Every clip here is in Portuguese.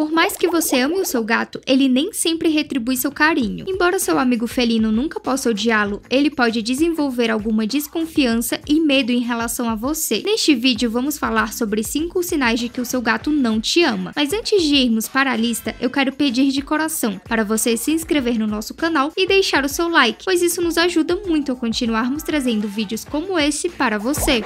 Por mais que você ame o seu gato, ele nem sempre retribui seu carinho. Embora seu amigo felino nunca possa odiá-lo, ele pode desenvolver alguma desconfiança e medo em relação a você. Neste vídeo vamos falar sobre 5 sinais de que o seu gato não te ama. Mas antes de irmos para a lista, eu quero pedir de coração para você se inscrever no nosso canal e deixar o seu like, pois isso nos ajuda muito a continuarmos trazendo vídeos como esse para você.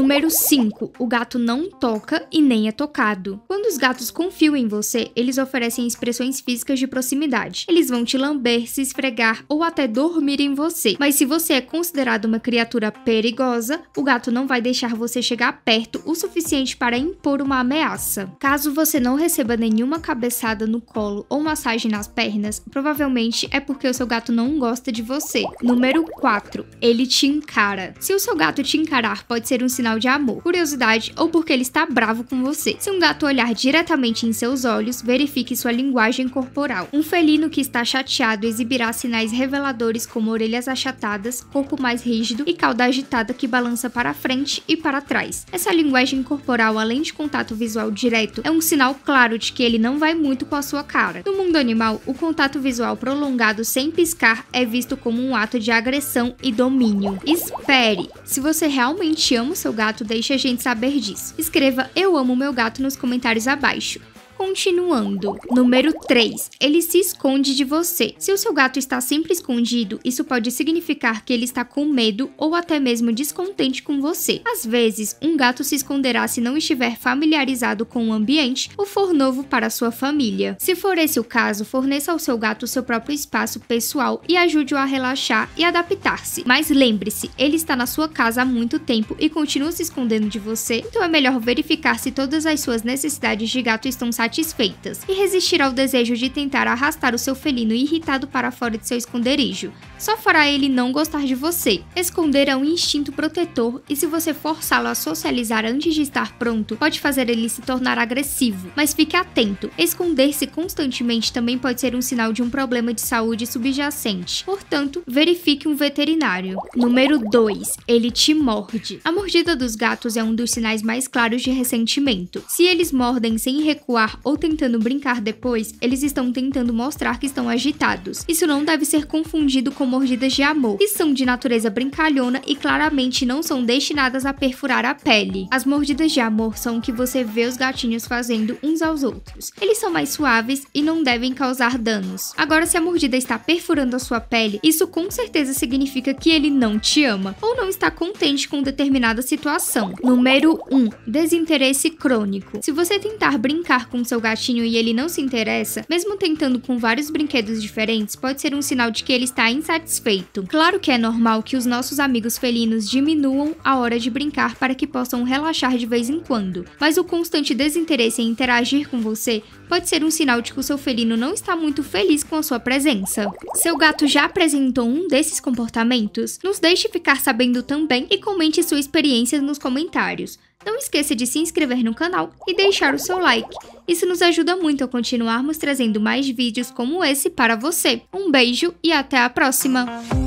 Número 5. O gato não toca e nem é tocado. Quando os gatos confiam em você, eles oferecem expressões físicas de proximidade. Eles vão te lamber, se esfregar ou até dormir em você. Mas se você é considerado uma criatura perigosa, o gato não vai deixar você chegar perto o suficiente para impor uma ameaça. Caso você não receba nenhuma cabeçada no colo ou massagem nas pernas, provavelmente é porque o seu gato não gosta de você. Número 4. Ele te encara. Se o seu gato te encarar, pode ser um sinal sinal de amor, curiosidade ou porque ele está bravo com você. Se um gato olhar diretamente em seus olhos, verifique sua linguagem corporal. Um felino que está chateado exibirá sinais reveladores como orelhas achatadas, corpo mais rígido e cauda agitada que balança para frente e para trás. Essa linguagem corporal, além de contato visual direto, é um sinal claro de que ele não vai muito com a sua cara. No mundo animal, o contato visual prolongado sem piscar é visto como um ato de agressão e domínio. Espere! Se você realmente ama o seu gato deixe a gente saber disso. Escreva Eu Amo Meu Gato nos comentários abaixo. Continuando. Número 3. Ele se esconde de você. Se o seu gato está sempre escondido, isso pode significar que ele está com medo ou até mesmo descontente com você. Às vezes, um gato se esconderá se não estiver familiarizado com o ambiente ou for novo para sua família. Se for esse o caso, forneça ao seu gato seu próprio espaço pessoal e ajude-o a relaxar e adaptar-se. Mas lembre-se, ele está na sua casa há muito tempo e continua se escondendo de você, então é melhor verificar se todas as suas necessidades de gato estão satisfeitas satisfeitas e resistir ao desejo de tentar arrastar o seu felino irritado para fora de seu esconderijo. Só fará ele não gostar de você. Esconder é um instinto protetor e se você forçá-lo a socializar antes de estar pronto, pode fazer ele se tornar agressivo. Mas fique atento, esconder-se constantemente também pode ser um sinal de um problema de saúde subjacente. Portanto, verifique um veterinário. Número 2. Ele te morde. A mordida dos gatos é um dos sinais mais claros de ressentimento. Se eles mordem sem recuar ou tentando brincar depois, eles estão tentando mostrar que estão agitados. Isso não deve ser confundido com mordidas de amor, que são de natureza brincalhona e claramente não são destinadas a perfurar a pele. As mordidas de amor são o que você vê os gatinhos fazendo uns aos outros. Eles são mais suaves e não devem causar danos. Agora, se a mordida está perfurando a sua pele, isso com certeza significa que ele não te ama ou não está contente com determinada situação. Número 1. Desinteresse crônico. Se você tentar brincar com seu gatinho e ele não se interessa, mesmo tentando com vários brinquedos diferentes, pode ser um sinal de que ele está insatisfeito. Claro que é normal que os nossos amigos felinos diminuam a hora de brincar para que possam relaxar de vez em quando, mas o constante desinteresse em interagir com você pode ser um sinal de que o seu felino não está muito feliz com a sua presença. Seu gato já apresentou um desses comportamentos? Nos deixe ficar sabendo também e comente sua experiência nos comentários. Não esqueça de se inscrever no canal e deixar o seu like. Isso nos ajuda muito a continuarmos trazendo mais vídeos como esse para você. Um beijo e até a próxima!